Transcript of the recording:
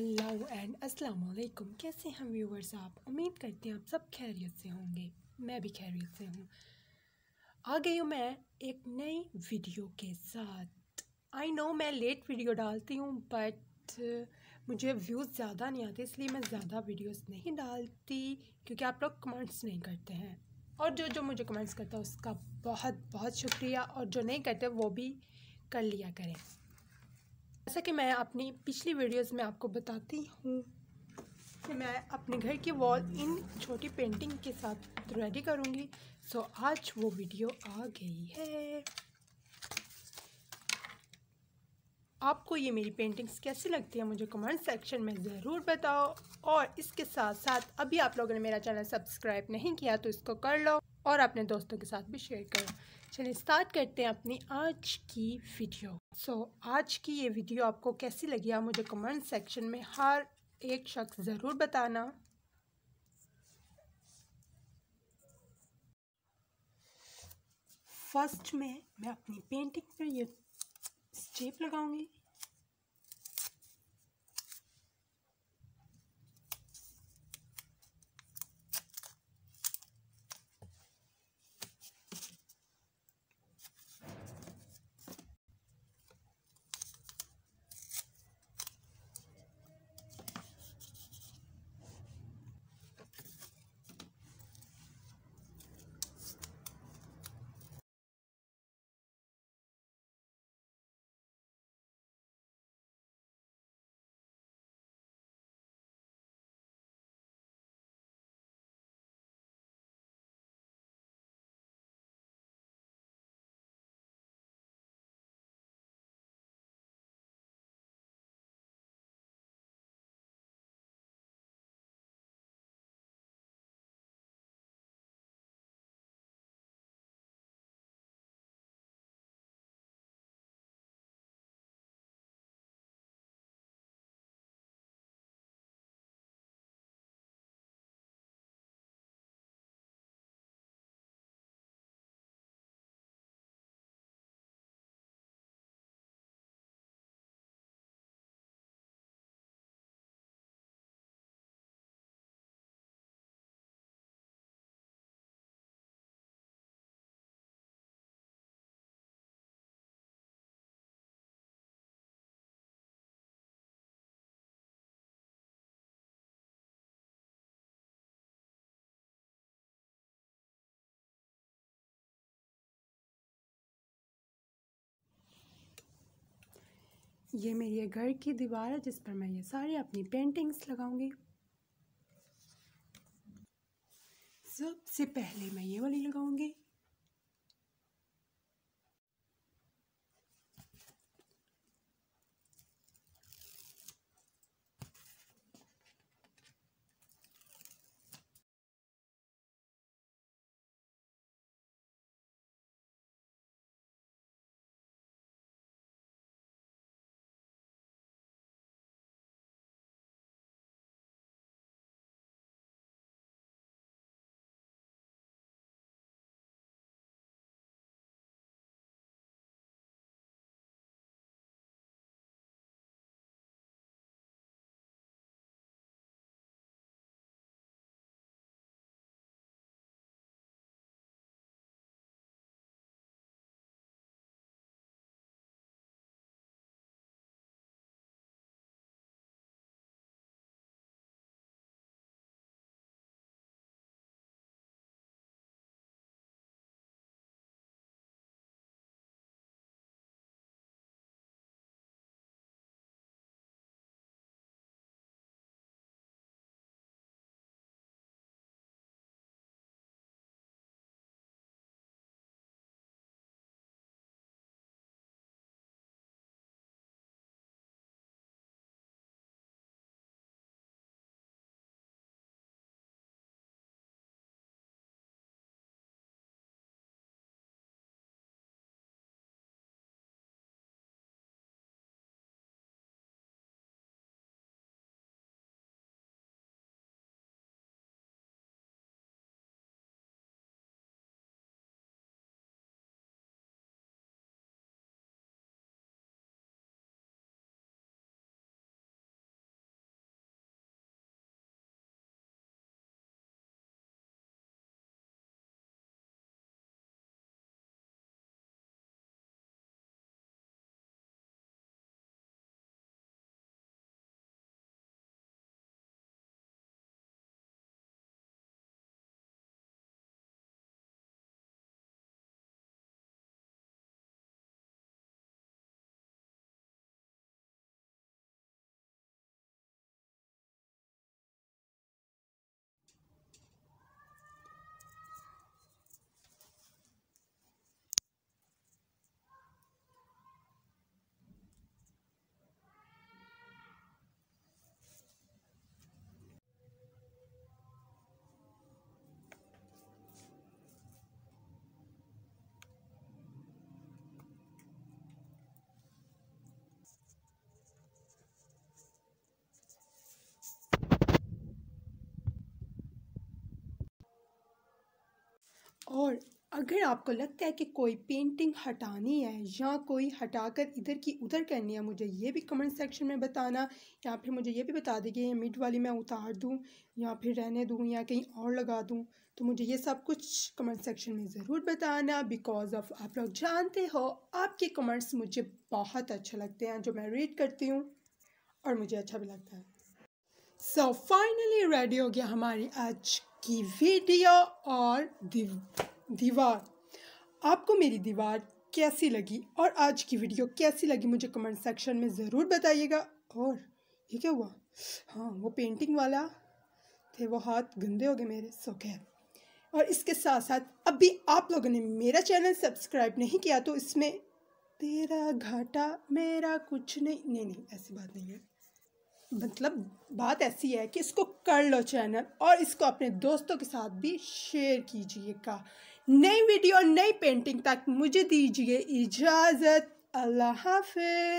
hello and अस्सलाम वालेकुम कैसे हैं व्यूवर्स आप उम्मीद करते हैं आप सब खैरियत से होंगे मैं भी खैरियत से हूँ आ गई हूँ मैं एक नई वीडियो के साथ आई नो मैं लेट वीडियो डालती हूँ बट मुझे व्यूज़ ज़्यादा नहीं आते इसलिए मैं ज़्यादा वीडियोस नहीं डालती क्योंकि आप लोग कमेंट्स नहीं करते हैं और जो जो मुझे कमेंट्स करता है उसका बहुत बहुत शुक्रिया और जो नहीं करते वो भी कर लिया करें जैसा कि मैं अपनी पिछली वीडियोस में आपको बताती हूँ कि मैं अपने घर की वॉल इन छोटी पेंटिंग के साथ रेडी करूँगी सो आज वो वीडियो आ गई है आपको ये मेरी पेंटिंग्स कैसी लगती है मुझे कमेंट सेक्शन में ज़रूर बताओ और इसके साथ साथ अभी आप लोगों ने मेरा चैनल सब्सक्राइब नहीं किया तो इसको कर लो और अपने दोस्तों के साथ भी शेयर करो चलिए स्टार्ट करते हैं अपनी आज की वीडियो सो so, आज की ये वीडियो आपको कैसी लगी आप मुझे कमेंट सेक्शन में हर एक शख्स ज़रूर बताना फर्स्ट में मैं अपनी पेंटिंग पर ये स्टेप लगाऊंगी ये मेरी ये घर की दीवार है जिस पर मैं ये सारी अपनी पेंटिंग्स लगाऊंगी सबसे पहले मैं ये वाली लगाऊंगी और अगर आपको लगता है कि कोई पेंटिंग हटानी है या कोई हटाकर इधर की उधर करनी है मुझे ये भी कमेंट सेक्शन में बताना या फिर मुझे ये भी बता देंगे मिड वाली मैं उतार दूँ या फिर रहने दूँ या कहीं और लगा दूँ तो मुझे ये सब कुछ कमेंट सेक्शन में ज़रूर बताना बिकॉज ऑफ आप लोग जानते हो आपके कमेंट्स मुझे बहुत अच्छे लगते हैं जो मैं रीड करती हूँ और मुझे अच्छा भी लगता है सो फाइनली रेडी हो गया हमारी आज की वीडियो और दिव, दीवार आपको मेरी दीवार कैसी लगी और आज की वीडियो कैसी लगी मुझे कमेंट सेक्शन में ज़रूर बताइएगा और ये क्या हुआ हाँ वो पेंटिंग वाला थे वो हाथ गंदे हो गए मेरे सो खैर और इसके साथ साथ अभी आप लोगों ने मेरा चैनल सब्सक्राइब नहीं किया तो इसमें तेरा घाटा मेरा कुछ नहीं नहीं नहीं ऐसी बात नहीं है मतलब बात ऐसी है कि इसको कर लो चैनल और इसको अपने दोस्तों के साथ भी शेयर कीजिएगा नई वीडियो नई पेंटिंग तक मुझे दीजिए इजाज़त अल्लाह हाफि